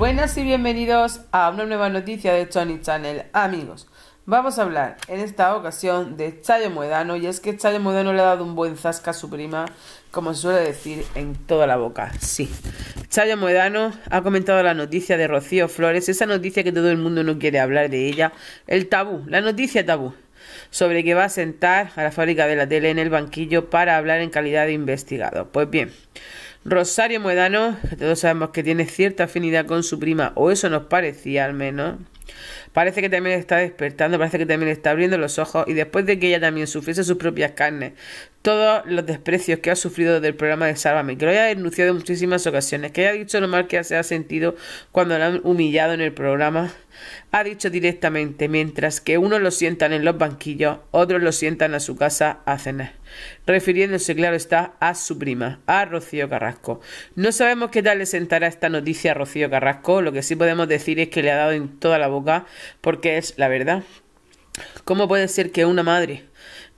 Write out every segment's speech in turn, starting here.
Buenas y bienvenidos a una nueva noticia de Tony Channel, amigos. Vamos a hablar en esta ocasión de Chayo Moedano y es que Chayo Moedano le ha dado un buen zasca a su prima, como se suele decir, en toda la boca. Sí. Chayo Moedano ha comentado la noticia de Rocío Flores, esa noticia que todo el mundo no quiere hablar de ella, el tabú, la noticia tabú sobre que va a sentar a la fábrica de la tele en el banquillo para hablar en calidad de investigado. Pues bien, Rosario Muedano, que todos sabemos que tiene cierta afinidad con su prima, o eso nos parecía al menos. Parece que también está despertando, parece que también está abriendo los ojos y después de que ella también sufriese sus propias carnes, todos los desprecios que ha sufrido del programa de Sálvame, que lo haya denunciado en muchísimas ocasiones, que haya dicho lo mal que se ha sentido cuando la han humillado en el programa, ha dicho directamente, mientras que unos lo sientan en los banquillos, otros lo sientan a su casa a cenar refiriéndose, claro está, a su prima, a Rocío Carrasco. No sabemos qué tal le sentará esta noticia a Rocío Carrasco, lo que sí podemos decir es que le ha dado en toda la boca, porque es la verdad. ¿Cómo puede ser que una madre,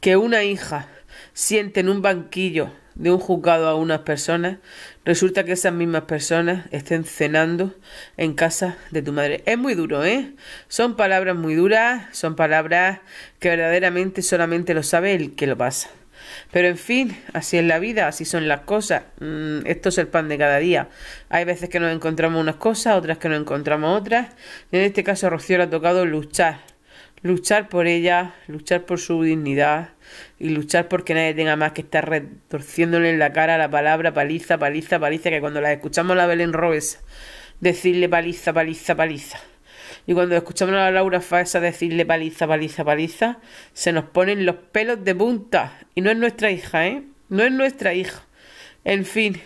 que una hija, siente en un banquillo de un juzgado a unas personas, resulta que esas mismas personas estén cenando en casa de tu madre. Es muy duro, ¿eh? Son palabras muy duras, son palabras que verdaderamente solamente lo sabe el que lo pasa. Pero en fin, así es la vida, así son las cosas. Mm, esto es el pan de cada día. Hay veces que nos encontramos unas cosas, otras que nos encontramos otras. Y en este caso a Rocío le ha tocado luchar. Luchar por ella, luchar por su dignidad y luchar porque nadie tenga más que estar retorciéndole en la cara la palabra paliza, paliza, paliza, que cuando la escuchamos la Belén Robes, decirle paliza, paliza, paliza. Y cuando escuchamos a Laura Faesa decirle paliza, paliza, paliza, se nos ponen los pelos de punta. Y no es nuestra hija, ¿eh? No es nuestra hija. En fin,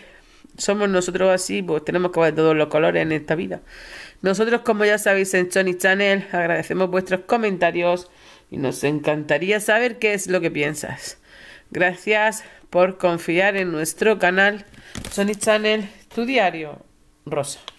somos nosotros así, pues tenemos que ver todos los colores en esta vida. Nosotros, como ya sabéis, en Sony Channel agradecemos vuestros comentarios y nos encantaría saber qué es lo que piensas. Gracias por confiar en nuestro canal Sony Channel, tu diario, Rosa.